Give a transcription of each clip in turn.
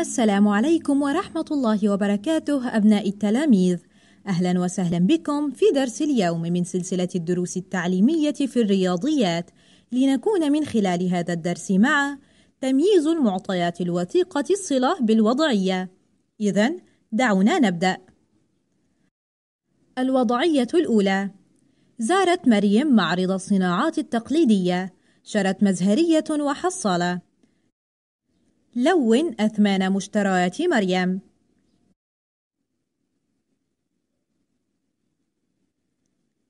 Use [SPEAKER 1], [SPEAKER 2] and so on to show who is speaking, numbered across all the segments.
[SPEAKER 1] السلام عليكم ورحمة الله وبركاته أبناء التلاميذ أهلا وسهلا بكم في درس اليوم من سلسلة الدروس التعليمية في الرياضيات لنكون من خلال هذا الدرس مع تمييز المعطيات الوثيقة الصلة بالوضعية إذا دعونا نبدأ الوضعية الأولى زارت مريم معرض الصناعات التقليدية شرت مزهرية وحصالة لون أثمان مشتريات مريم.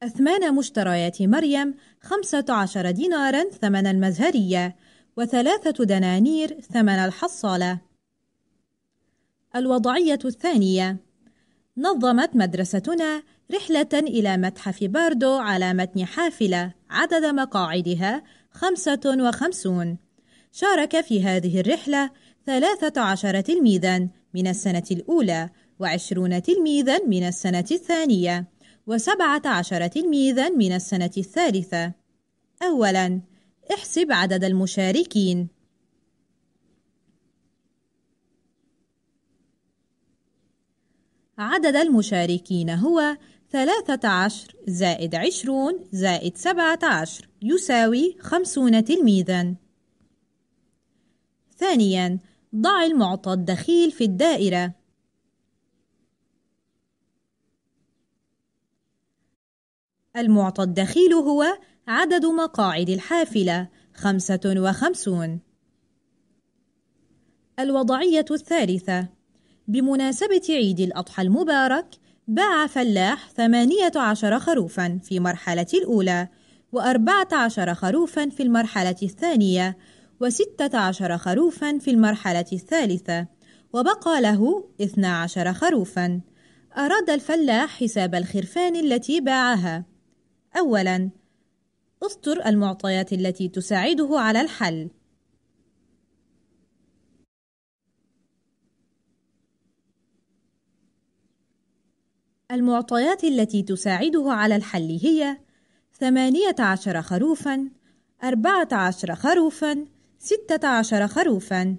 [SPEAKER 1] أثمان مشتريات مريم خمسة عشر دينارا ثمن المزهرية وثلاثة دنانير ثمن الحصالة الوضعية الثانية نظمت مدرستنا رحلة إلى متحف باردو على متن حافلة عدد مقاعدها خمسة وخمسون شارك في هذه الرحلة 13 تلميذا من السنة الأولى الأولى و20 تلميذا من السنة الثانية الثانية و17 تلميذا من السنة الثالثة أولا احسب عدد المشاركين عدد المشاركين هو 13 زائد 20 زائد 17 يساوي 50 تلميذا ثانياً ضع المعطى الدخيل في الدائرة المعطى الدخيل هو عدد مقاعد الحافلة خمسة وخمسون الوضعية الثالثة بمناسبة عيد الأضحى المبارك باع فلاح ثمانية عشر خروفا في مرحلة الأولى وأربعة عشر خروفا في المرحلة الثانية وستة عشر خروفا في المرحلة الثالثة وبقى له اثنا عشر خروفا أراد الفلاح حساب الخرفان التي باعها أولا اصدر المعطيات التي تساعده على الحل المعطيات التي تساعده على الحل هي ثمانية عشر خروفاً أربعة عشر خروفاً ستة عشر خروفا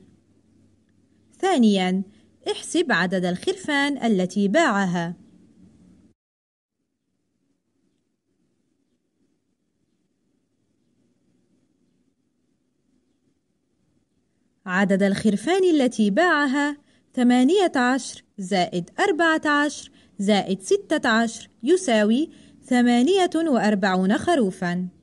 [SPEAKER 1] ثانيا احسب عدد الخرفان التي باعها عدد الخرفان التي باعها ثمانية عشر زائد أربعة عشر زائد ستة عشر يساوي ثمانية وأربعون خروفاً